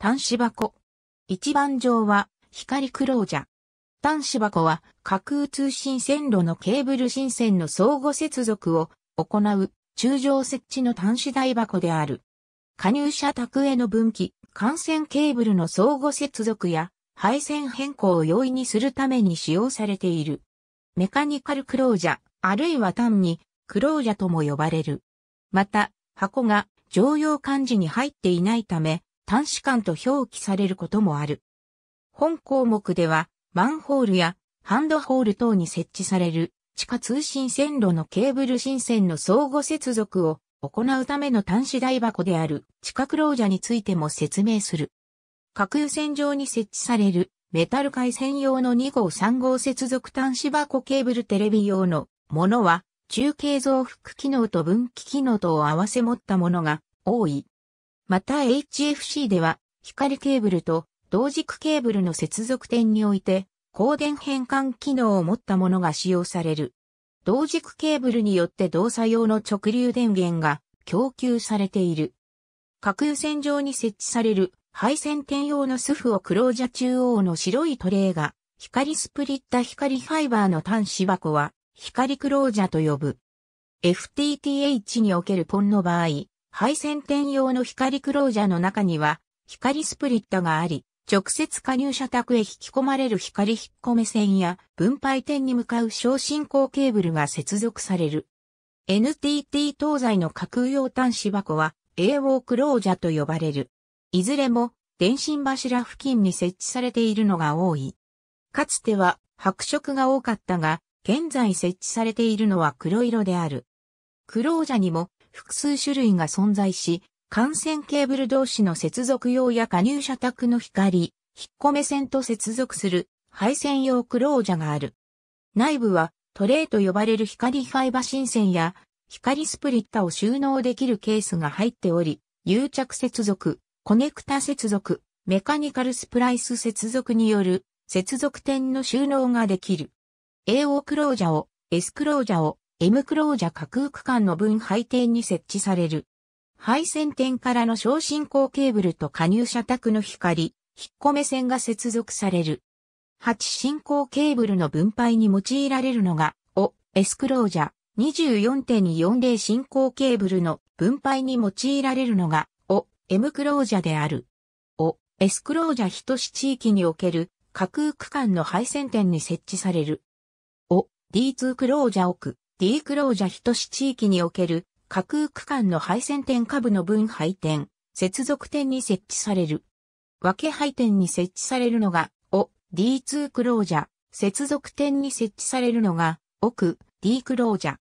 端子箱。一番上は光クロージャ。端子箱は架空通信線路のケーブル新線の相互接続を行う中上設置の端子台箱である。加入者宅への分岐、幹線ケーブルの相互接続や配線変更を容易にするために使用されている。メカニカルクロージャ、あるいは単にクロージャとも呼ばれる。また、箱が常用漢字に入っていないため、短視間と表記されることもある。本項目では、マンホールやハンドホール等に設置される地下通信線路のケーブル新線の相互接続を行うための端子台箱である地下クロージャについても説明する。架油線上に設置されるメタル回線用の2号3号接続端子箱ケーブルテレビ用のものは中継増幅機能と分岐機能とを合わせ持ったものが多い。また HFC では、光ケーブルと同軸ケーブルの接続点において、光電変換機能を持ったものが使用される。同軸ケーブルによって動作用の直流電源が供給されている。架空線上に設置される配線転用のスフをクロージャ中央の白いトレイが、光スプリッタ光ファイバーの端子箱は、光クロージャと呼ぶ。FTTH におけるポンの場合、配線転用の光クロージャーの中には、光スプリットがあり、直接加入者宅へ引き込まれる光引っ込め線や分配点に向かう小進行ケーブルが接続される。NTT 東西の架空用端子箱は AO クロージャーと呼ばれる。いずれも電信柱付近に設置されているのが多い。かつては白色が多かったが、現在設置されているのは黒色である。クロージャにも複数種類が存在し、幹線ケーブル同士の接続用や加入者宅の光、引っ込め線と接続する配線用クロージャがある。内部はトレイと呼ばれる光ファイバ新線や光スプリッタを収納できるケースが入っており、誘着接続、コネクタ接続、メカニカルスプライス接続による接続点の収納ができる。AO クロージャを S クロージャをエムクロージャ架空区間の分配点に設置される。配線点からの小進行ケーブルと加入者宅の光、引っ込め線が接続される。8進行ケーブルの分配に用いられるのが、お、エスクロージャ、24.240進行ケーブルの分配に用いられるのが、お、エムクロージャである。お、エスクロージャ等し地域における架空区間の配線点に設置される。お、D2 クロージャ奥、D クロージャ等市地域における架空区間の配線点下部の分配点、接続点に設置される。分け配点に設置されるのが、O、D2 クロージャ、接続点に設置されるのが、奥、D クロージャ。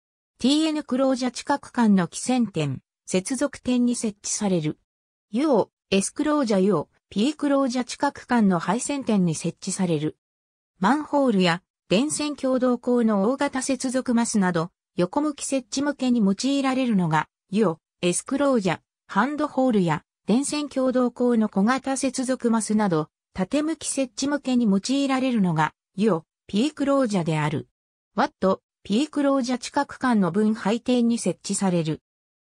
TN クロージャ地下区間の起線点、接続点に設置される。U を、S クロージャ U を、P クロージャ地下区間の配線点に設置される。マンホールや電線共同鋼の大型接続マスなど、横向き設置向けに用いられるのが、よ。エスクロージャ、ハンドホールや、電線共同鋼の小型接続マスなど、縦向き設置向けに用いられるのが、よ。ピークロージャである。ワット、ピークロージャ近く間の分配点に設置される。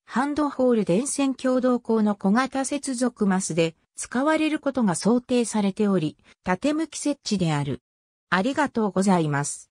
ハンドホール電線共同鋼の小型接続マスで使われることが想定されており、縦向き設置である。ありがとうございます。